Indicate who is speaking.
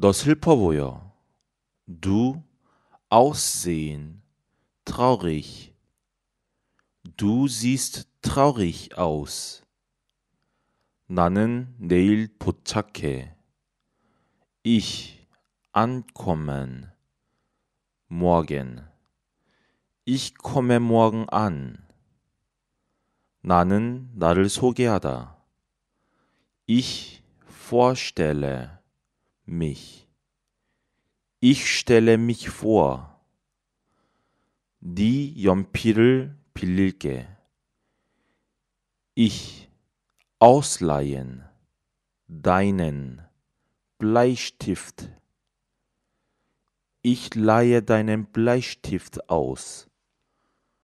Speaker 1: 너 슬퍼 보여. Du aussehen, traurig. Du siehst traurig aus. 나는 내일 도착해. Ich ankommen. Morgen. Ich komme morgen an. 나는 나를 소개하다. Ich vorstelle mich. Ich stelle mich vor. Die Jompirl 빌릴게. Ich ausleihen deinen Bleistift. Ich leihe deinen Bleistift aus.